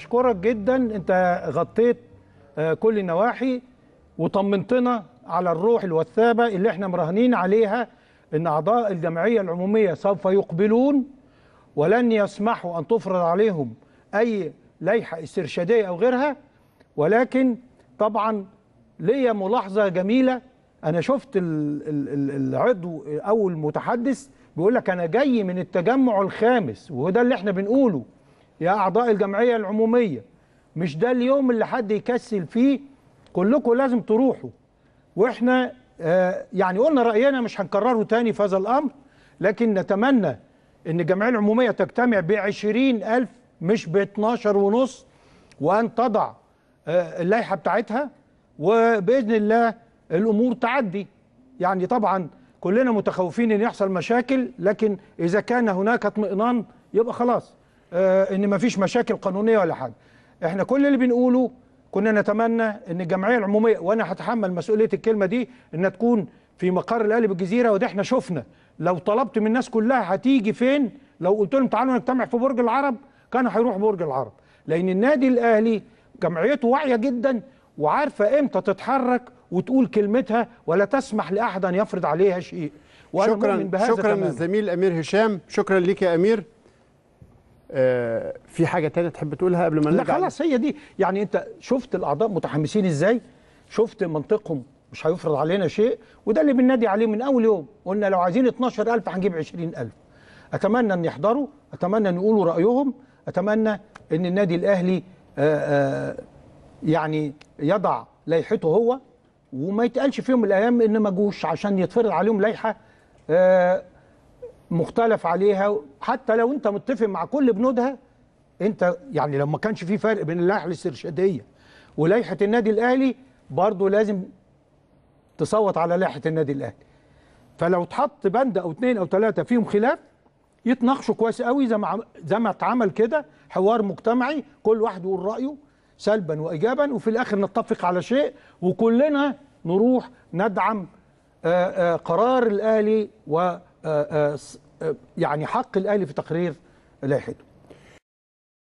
أشكرك جدا أنت غطيت آه، كل النواحي وطمنتنا على الروح الوثابة اللي احنا مراهنين عليها أن أعضاء الجمعية العمومية سوف يقبلون ولن يسمحوا أن تفرض عليهم أي لائحة استرشادية أو غيرها ولكن طبعا ليا ملاحظة جميلة أنا شفت العضو أو المتحدث بيقول لك أنا جاي من التجمع الخامس وده اللي احنا بنقوله يا أعضاء الجمعية العمومية مش ده اليوم اللي حد يكسل فيه كلكم لازم تروحوا وإحنا آه، يعني قلنا رأينا مش هنكرره تاني في هذا الأمر لكن نتمنى أن الجمعية العمومية تجتمع ب ألف مش ب ونص وأن تضع آه، اللائحة بتاعتها وبإذن الله الأمور تعدي يعني طبعا كلنا متخوفين ان يحصل مشاكل لكن اذا كان هناك اطمئنان يبقى خلاص آه، ان مفيش مشاكل قانونيه ولا حاجه احنا كل اللي بنقوله كنا نتمنى ان الجمعيه العموميه وانا هتحمل مسؤوليه الكلمه دي انها تكون في مقر الاهلي بالجزيره وده احنا شفنا لو طلبت من الناس كلها هتيجي فين لو قلت لهم تعالوا نجتمع في برج العرب كانوا هيروحوا برج العرب لان النادي الاهلي جمعيته واعيه جدا وعارفه امتى تتحرك وتقول كلمتها ولا تسمح لاحد ان يفرض عليها شيء شكرا شكرا للزميل امير هشام شكرا لك يا امير آه، في حاجه تانية تحب تقولها قبل ما نرجع لا خلاص هي دي يعني انت شفت الاعضاء متحمسين ازاي شفت منطقهم مش هيفرض علينا شيء وده اللي بننادي عليه من اول يوم قلنا لو عايزين 12000 هنجيب 20000 اتمنى ان يحضروا اتمنى ان يقولوا رايهم اتمنى ان النادي الاهلي آه، آه، يعني يضع لائحته هو وما يتقالش في يوم من الايام ان ما جوش عشان يتفرض عليهم لائحه مختلف عليها حتى لو انت متفق مع كل بنودها انت يعني لو ما كانش في فرق بين اللائحه الاسترشاديه ولائحه النادي الاهلي برضه لازم تصوت على لائحه النادي الاهلي فلو اتحط بند او اثنين او ثلاثه فيهم خلاف يتناقشوا كويس قوي زي ما زي ما اتعمل كده حوار مجتمعي كل واحد يقول رايه سلبا وايجابا وفي الاخر نتفق على شيء وكلنا نروح ندعم آه، آه، قرار الاهلي و آه، آه، آه، يعني حق الاهلي في تقرير لائحته